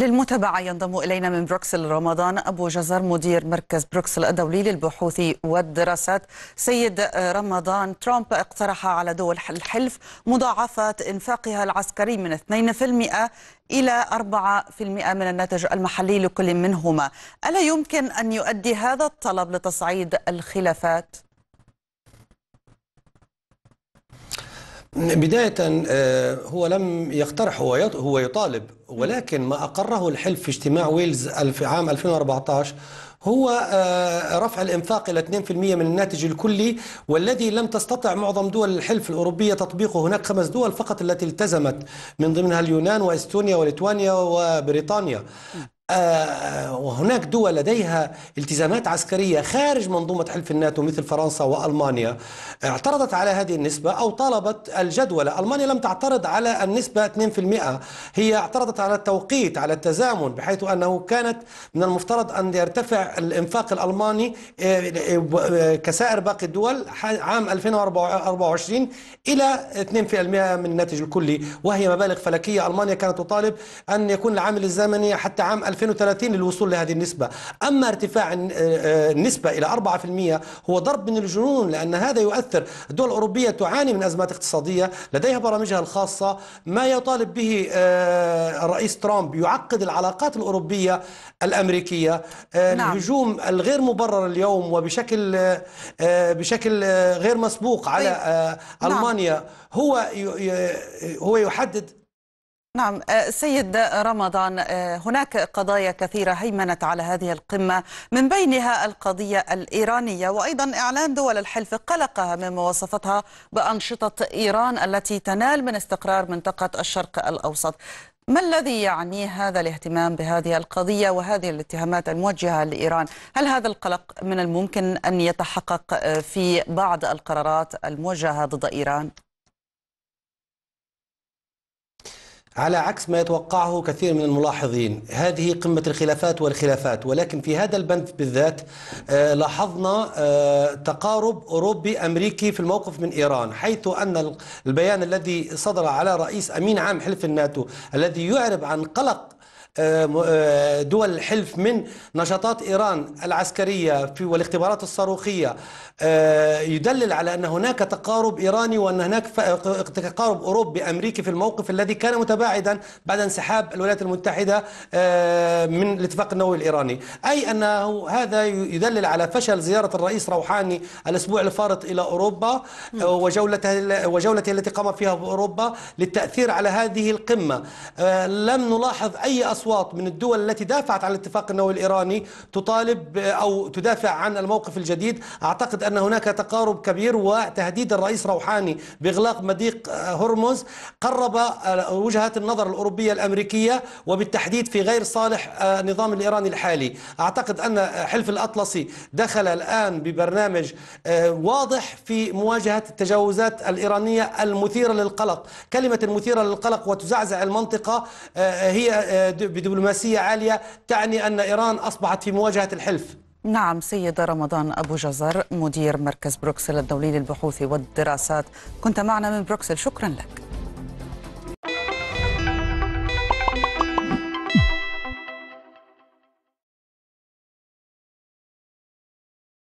للمتابعة ينضم إلينا من بروكسل رمضان أبو جزر مدير مركز بروكسل الدولي للبحوث والدراسات سيد رمضان ترامب اقترح على دول الحلف مضاعفة إنفاقها العسكري من 2% إلى 4% من الناتج المحلي لكل منهما ألا يمكن أن يؤدي هذا الطلب لتصعيد الخلافات؟ بداية آه، هو لم يقترح هو يطالب ولكن ما أقره الحلف في اجتماع ويلز عام 2014 هو آه، رفع الإنفاق إلى 2% من الناتج الكلي والذي لم تستطع معظم دول الحلف الأوروبية تطبيقه هناك خمس دول فقط التي التزمت من ضمنها اليونان وإستونيا وليتوانيا وبريطانيا آه، وهناك دول لديها التزامات عسكرية خارج منظومة حلف الناتو مثل فرنسا وألمانيا اعترضت على هذه النسبة أو طالبت الجدولة ألمانيا لم تعترض على النسبة 2% هي اعترضت على التوقيت على التزامن بحيث أنه كانت من المفترض أن يرتفع الإنفاق الألماني آه، آه، كسائر باقي الدول عام 2024 إلى 2% من الناتج الكلي وهي مبالغ فلكية ألمانيا كانت تطالب أن يكون العامل الزمني حتى عام 2030 للوصول لهذه النسبة أما ارتفاع آه، آه، النسبة إلى 4% هو ضرب من الجنون لأن هذا يؤثر الدول الأوروبية تعاني من أزمات اقتصادية لديها برامجها الخاصة ما يطالب به آه، الرئيس ترامب يعقد العلاقات الأوروبية الأمريكية نعم. الهجوم الغير مبرر اليوم وبشكل بشكل غير مسبوق على طيب. نعم. ألمانيا نعم. هو هو يحدد نعم آه، سيد رمضان آه، هناك قضايا كثيرة هيمنت على هذه القمة من بينها القضية الإيرانية وأيضا إعلان دول الحلف قلقها مما وصفتها بأنشطة إيران التي تنال من استقرار منطقة الشرق الأوسط ما الذي يعني هذا الاهتمام بهذه القضية وهذه الاتهامات الموجهة لإيران هل هذا القلق من الممكن أن يتحقق آه، في بعض القرارات الموجهة ضد إيران؟ على عكس ما يتوقعه كثير من الملاحظين هذه قمة الخلافات والخلافات ولكن في هذا البند بالذات آه، لاحظنا آه، تقارب أوروبي أمريكي في الموقف من إيران حيث أن البيان الذي صدر على رئيس أمين عام حلف الناتو الذي يعرب عن قلق آه، آه، دول الحلف من نشاطات إيران العسكرية في والاختبارات الصاروخية آه، يدلل على أن هناك تقارب إيراني وأن هناك تقارب أوروبي أمريكي في الموقف الذي كان متباعدا بعد انسحاب الولايات المتحدة من الاتفاق النووي الإيراني أي أنه هذا يدلل على فشل زيارة الرئيس روحاني الأسبوع الفارط إلى أوروبا وجولته, وجولته التي قام فيها في اوروبا للتأثير على هذه القمة لم نلاحظ أي أصوات من الدول التي دافعت عن الاتفاق النووي الإيراني تطالب أو تدافع عن الموقف الجديد أعتقد أن هناك تقارب كبير وتهديد الرئيس روحاني بإغلاق مضيق آه، هرمز قرب آه، وجهات النظر الأوروبية الأمريكية وبالتحديد في غير صالح آه، النظام الإيراني الحالي أعتقد أن حلف الأطلسي دخل الآن ببرنامج واضح في مواجهة التجاوزات الإيرانية المثيرة للقلق كلمة المثيرة للقلق وتزعزع المنطقة هي بدبلوماسية عالية تعني أن إيران أصبحت في مواجهة الحلف نعم سيد رمضان أبو جزر مدير مركز بروكسل الدولي للبحوث والدراسات كنت معنا من بروكسل شكرا لك